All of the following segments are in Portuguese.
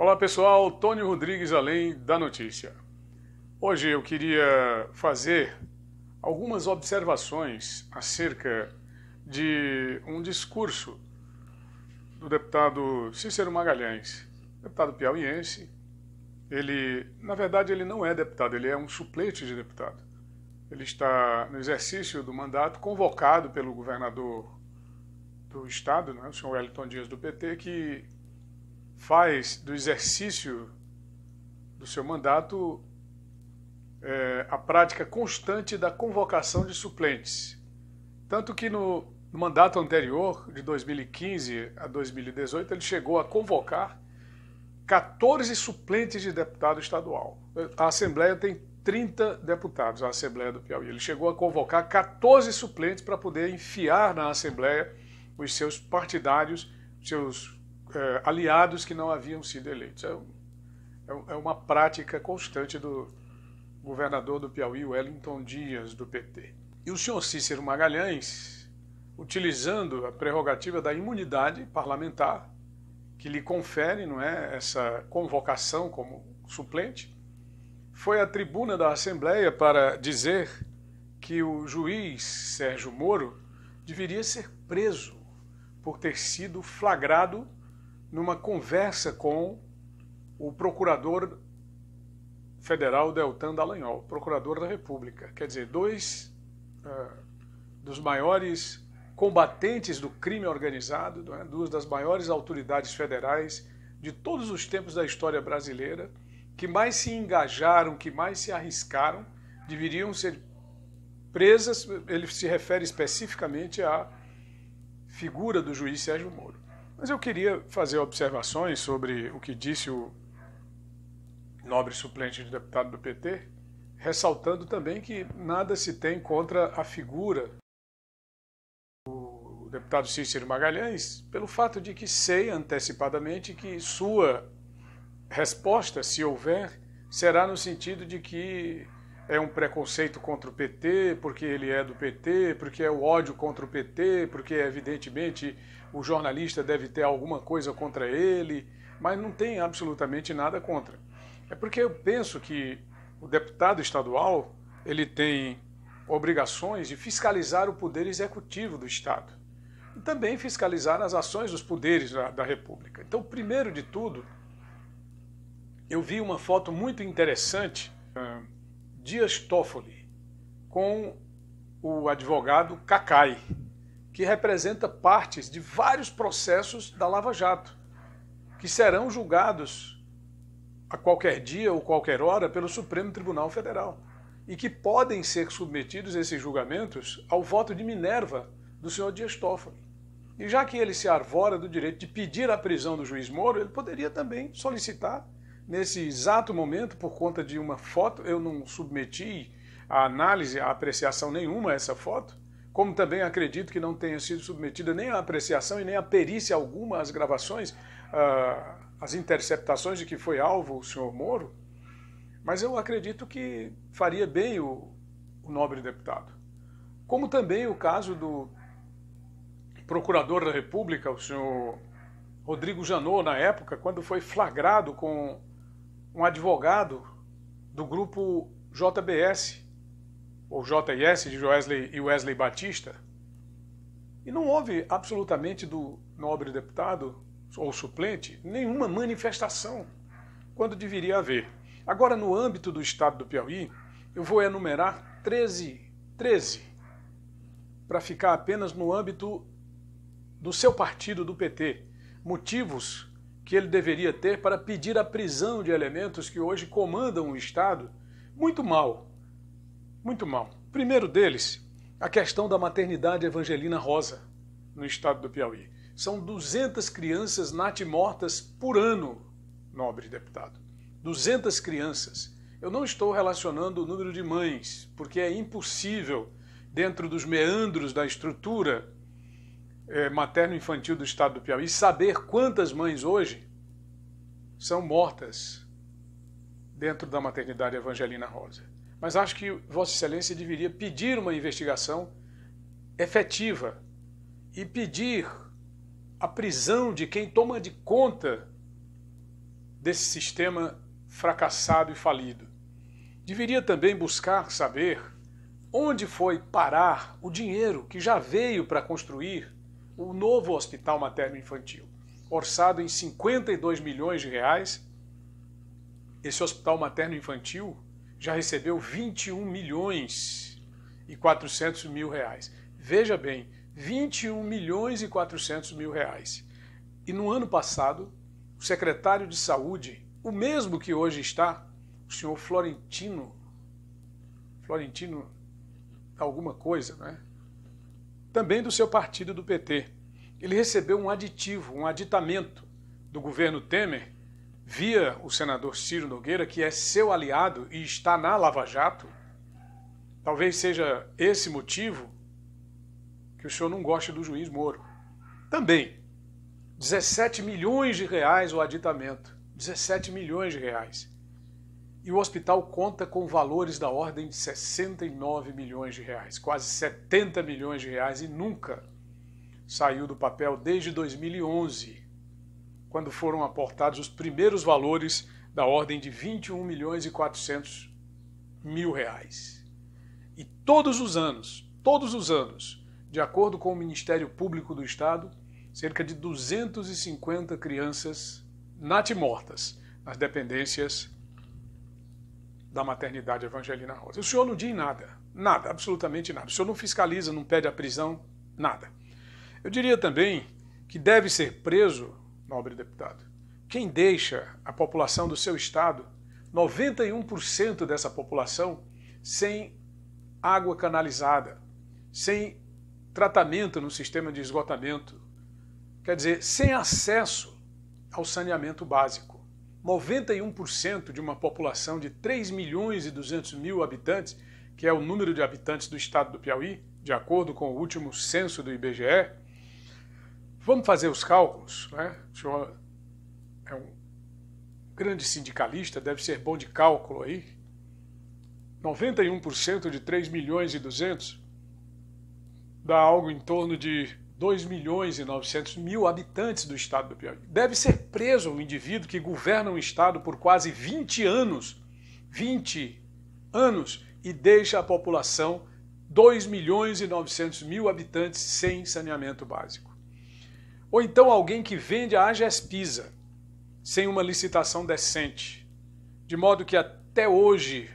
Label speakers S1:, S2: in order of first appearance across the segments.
S1: Olá pessoal, Tony Rodrigues Além da Notícia. Hoje eu queria fazer algumas observações acerca de um discurso do deputado Cícero Magalhães, deputado piauiense. Ele, na verdade, ele não é deputado, ele é um suplente de deputado. Ele está no exercício do mandato convocado pelo governador do estado, né, o senhor Wellington Dias do PT, que faz do exercício do seu mandato é, a prática constante da convocação de suplentes. Tanto que no mandato anterior, de 2015 a 2018, ele chegou a convocar 14 suplentes de deputado estadual. A Assembleia tem 30 deputados, a Assembleia do Piauí. Ele chegou a convocar 14 suplentes para poder enfiar na Assembleia os seus partidários, seus é, aliados que não haviam sido eleitos. É, é, é, uma prática constante do governador do Piauí, Wellington Dias, do PT. E o senhor Cícero Magalhães, utilizando a prerrogativa da imunidade parlamentar, que lhe confere não é, essa convocação como suplente, foi à tribuna da Assembleia para dizer que o juiz Sérgio Moro deveria ser preso por ter sido flagrado numa conversa com o procurador federal Deltan Dallagnol, procurador da República. Quer dizer, dois uh, dos maiores combatentes do crime organizado, é? duas das maiores autoridades federais de todos os tempos da história brasileira, que mais se engajaram, que mais se arriscaram, deveriam ser presas. Ele se refere especificamente à figura do juiz Sérgio Moro. Mas eu queria fazer observações sobre o que disse o nobre suplente de deputado do PT, ressaltando também que nada se tem contra a figura do deputado Cícero Magalhães, pelo fato de que sei antecipadamente que sua resposta, se houver, será no sentido de que é um preconceito contra o PT, porque ele é do PT, porque é o ódio contra o PT, porque evidentemente o jornalista deve ter alguma coisa contra ele, mas não tem absolutamente nada contra. É porque eu penso que o deputado estadual, ele tem obrigações de fiscalizar o poder executivo do estado e também fiscalizar as ações dos poderes da, da República. Então, primeiro de tudo, eu vi uma foto muito interessante eh, Dias Toffoli com o advogado Cacai, que representa partes de vários processos da Lava Jato, que serão julgados a qualquer dia ou qualquer hora pelo Supremo Tribunal Federal e que podem ser submetidos esses julgamentos ao voto de Minerva do senhor Dias Toffoli. E já que ele se arvora do direito de pedir a prisão do juiz Moro, ele poderia também solicitar nesse exato momento, por conta de uma foto, eu não submeti a análise, a apreciação nenhuma a essa foto, como também acredito que não tenha sido submetida nem a apreciação e nem a perícia alguma às gravações, ah, às interceptações de que foi alvo o senhor Moro, mas eu acredito que faria bem o, o nobre deputado. Como também o caso do procurador da República, o senhor Rodrigo Janot, na época, quando foi flagrado com um advogado do grupo JBS, ou JIS, de Wesley e Wesley Batista, e não houve absolutamente do nobre deputado ou suplente nenhuma manifestação, quando deveria haver. Agora, no âmbito do estado do Piauí, eu vou enumerar 13, 13, para ficar apenas no âmbito do seu partido, do PT, motivos que ele deveria ter para pedir a prisão de elementos que hoje comandam o Estado muito mal. Muito mal. Primeiro deles, a questão da maternidade Evangelina Rosa, no estado do Piauí. São 200 crianças natimortas por ano, nobre deputado. 200 crianças. Eu não estou relacionando o número de mães, porque é impossível, dentro dos meandros da estrutura é, materno-infantil do estado do Piauí, saber quantas mães hoje são mortas dentro da maternidade Evangelina Rosa. Mas acho que Vossa Excelência deveria pedir uma investigação efetiva e pedir a prisão de quem toma de conta desse sistema fracassado e falido. Deveria também buscar saber onde foi parar o dinheiro que já veio para construir o novo hospital materno-infantil orçado em 52 milhões de reais, esse hospital materno infantil já recebeu 21 milhões e 400 mil reais. Veja bem, 21 milhões e 400 mil reais. E no ano passado, o secretário de saúde, o mesmo que hoje está, o senhor Florentino, Florentino alguma coisa, né? Também do seu partido do PT ele recebeu um aditivo, um aditamento do governo Temer via o senador Ciro Nogueira, que é seu aliado e está na Lava Jato, talvez seja esse motivo que o senhor não goste do juiz Moro. Também, 17 milhões de reais o aditamento. 17 milhões de reais. E o hospital conta com valores da ordem de 69 milhões de reais, quase 70 milhões de reais, e nunca saiu do papel desde 2011, quando foram aportados os primeiros valores da ordem de 21 milhões e 400 mil reais. E todos os anos, todos os anos, de acordo com o Ministério Público do Estado, cerca de 250 crianças natimortas nas dependências da maternidade Evangelina Rosa. O senhor não diz nada, nada, absolutamente nada. O senhor não fiscaliza, não pede a prisão, nada. Eu diria também que deve ser preso, nobre deputado, quem deixa a população do seu estado, 91% dessa população, sem água canalizada, sem tratamento no sistema de esgotamento, quer dizer, sem acesso ao saneamento básico. 91% de uma população de 3 milhões e 200 mil habitantes, que é o número de habitantes do estado do Piauí, de acordo com o último censo do IBGE, Vamos fazer os cálculos, né? O senhor é um grande sindicalista, deve ser bom de cálculo aí. 91% de 3 milhões e 200 dá algo em torno de 2 milhões e 900 mil habitantes do estado do Piauí. Deve ser preso um indivíduo que governa um estado por quase 20 anos, 20 anos, e deixa a população 2 milhões e 900 mil habitantes sem saneamento básico. Ou então alguém que vende a Agespisa sem uma licitação decente, de modo que até hoje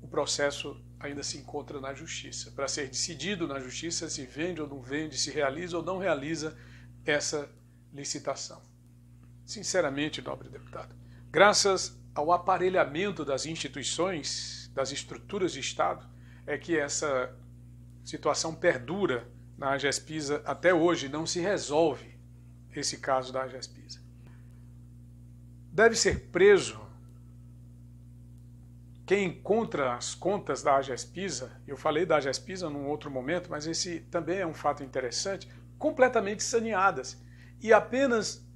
S1: o processo ainda se encontra na justiça. Para ser decidido na justiça se vende ou não vende, se realiza ou não realiza essa licitação. Sinceramente, nobre deputado, graças ao aparelhamento das instituições, das estruturas de Estado, é que essa situação perdura na AGESPISA até hoje, não se resolve esse caso da Jaspisa. Deve ser preso quem encontra as contas da Jaspisa eu falei da Jaspisa num outro momento, mas esse também é um fato interessante, completamente saneadas. E apenas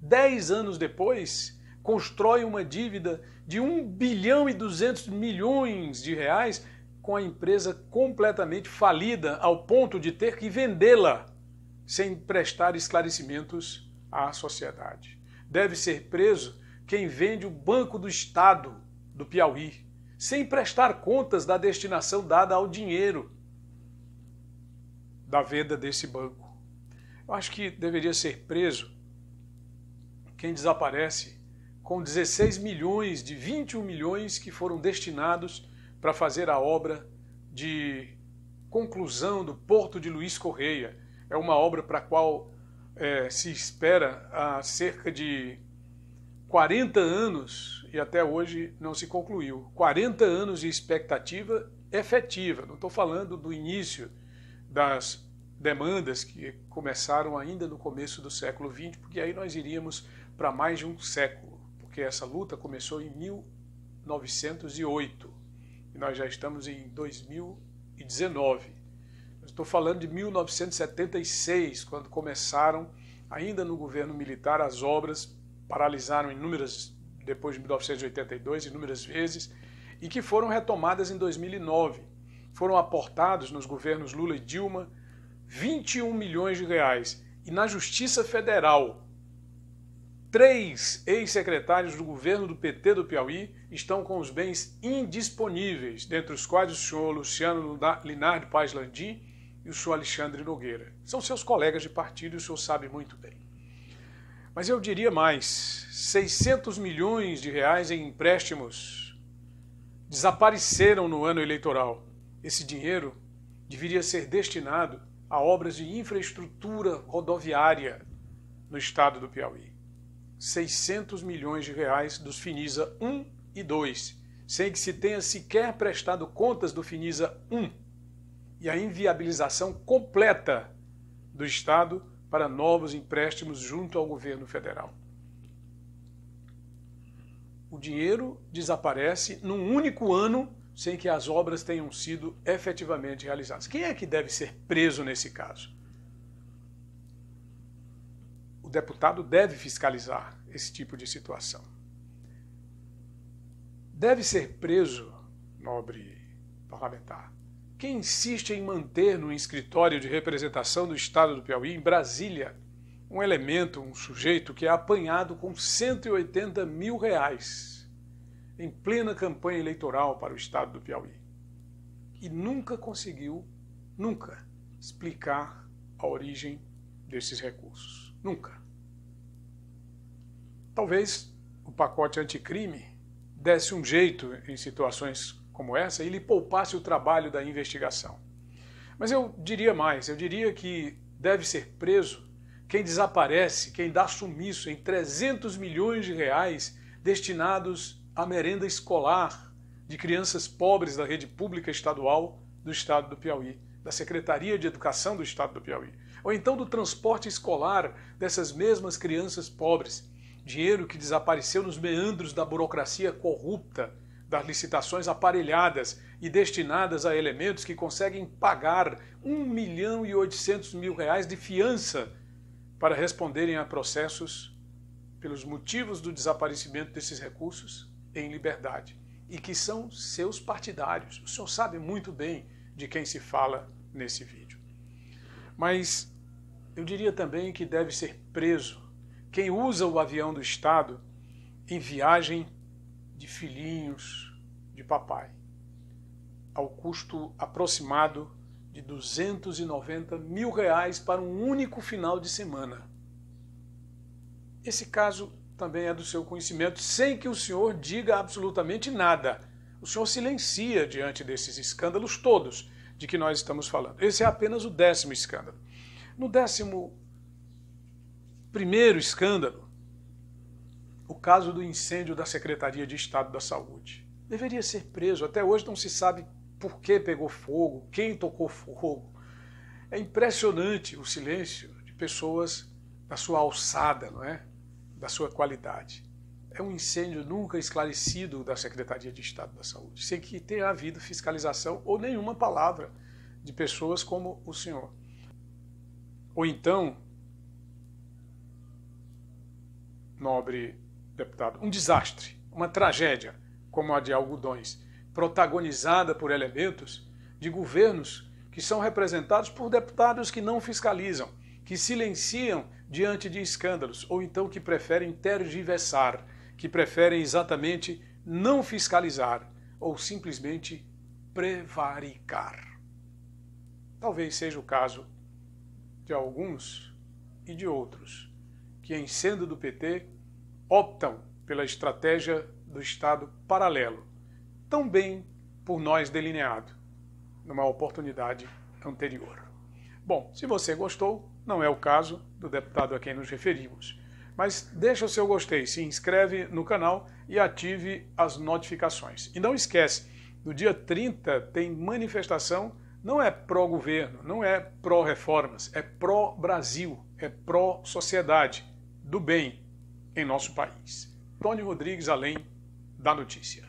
S1: 10 anos depois, constrói uma dívida de 1 bilhão e 200 milhões de reais com a empresa completamente falida, ao ponto de ter que vendê-la sem prestar esclarecimentos à sociedade. Deve ser preso quem vende o Banco do Estado do Piauí, sem prestar contas da destinação dada ao dinheiro da venda desse banco. Eu acho que deveria ser preso quem desaparece com 16 milhões de 21 milhões que foram destinados para fazer a obra de conclusão do Porto de Luiz Correia, é uma obra para a qual é, se espera há cerca de 40 anos e até hoje não se concluiu. 40 anos de expectativa efetiva, não estou falando do início das demandas que começaram ainda no começo do século XX, porque aí nós iríamos para mais de um século, porque essa luta começou em 1908 e nós já estamos em 2019. Estou falando de 1976, quando começaram, ainda no governo militar, as obras paralisaram inúmeras, depois de 1982, inúmeras vezes, e que foram retomadas em 2009. Foram aportados nos governos Lula e Dilma 21 milhões de reais. E na Justiça Federal, três ex-secretários do governo do PT do Piauí estão com os bens indisponíveis, dentre os quais o senhor Luciano Linard Paz Landim e o senhor Alexandre Nogueira. São seus colegas de partido e o senhor sabe muito bem. Mas eu diria mais: 600 milhões de reais em empréstimos desapareceram no ano eleitoral. Esse dinheiro deveria ser destinado a obras de infraestrutura rodoviária no estado do Piauí. 600 milhões de reais dos Finisa 1 e 2, sem que se tenha sequer prestado contas do Finisa 1 e a inviabilização completa do Estado para novos empréstimos junto ao governo federal. O dinheiro desaparece num único ano sem que as obras tenham sido efetivamente realizadas. Quem é que deve ser preso nesse caso? O deputado deve fiscalizar esse tipo de situação. Deve ser preso, nobre parlamentar, quem insiste em manter no escritório de representação do Estado do Piauí, em Brasília, um elemento, um sujeito que é apanhado com 180 mil reais em plena campanha eleitoral para o Estado do Piauí. E nunca conseguiu, nunca, explicar a origem desses recursos. Nunca. Talvez o pacote anticrime desse um jeito em situações como essa e lhe poupasse o trabalho da investigação. Mas eu diria mais, eu diria que deve ser preso quem desaparece, quem dá sumiço em 300 milhões de reais destinados à merenda escolar de crianças pobres da rede pública estadual do estado do Piauí, da Secretaria de Educação do estado do Piauí, ou então do transporte escolar dessas mesmas crianças pobres, dinheiro que desapareceu nos meandros da burocracia corrupta das licitações aparelhadas e destinadas a elementos que conseguem pagar 1 milhão e 800 mil reais de fiança para responderem a processos pelos motivos do desaparecimento desses recursos em liberdade e que são seus partidários. O senhor sabe muito bem de quem se fala nesse vídeo. Mas eu diria também que deve ser preso quem usa o avião do Estado em viagem de filhinhos de papai, ao custo aproximado de 290 mil reais para um único final de semana. Esse caso também é do seu conhecimento, sem que o senhor diga absolutamente nada. O senhor silencia diante desses escândalos todos de que nós estamos falando. Esse é apenas o décimo escândalo. No décimo primeiro escândalo, o caso do incêndio da Secretaria de Estado da Saúde. Deveria ser preso, até hoje não se sabe por que pegou fogo, quem tocou fogo. É impressionante o silêncio de pessoas da sua alçada, não é? Da sua qualidade. É um incêndio nunca esclarecido da Secretaria de Estado da Saúde, sem que tenha havido fiscalização ou nenhuma palavra de pessoas como o senhor. Ou então, nobre deputado, um desastre, uma tragédia como a de algodões, protagonizada por elementos de governos que são representados por deputados que não fiscalizam, que silenciam diante de escândalos ou então que preferem tergiversar, que preferem exatamente não fiscalizar ou simplesmente prevaricar. Talvez seja o caso de alguns e de outros que, em sendo do PT, optam pela estratégia do Estado paralelo, tão bem por nós delineado numa oportunidade anterior. Bom, se você gostou, não é o caso do deputado a quem nos referimos, mas deixa o seu gostei, se inscreve no canal e ative as notificações. E não esquece, no dia 30 tem manifestação, não é pró-governo, não é pró-reformas, é pró-Brasil, é pró-sociedade, do bem, em nosso país. Tony Rodrigues, além da notícia.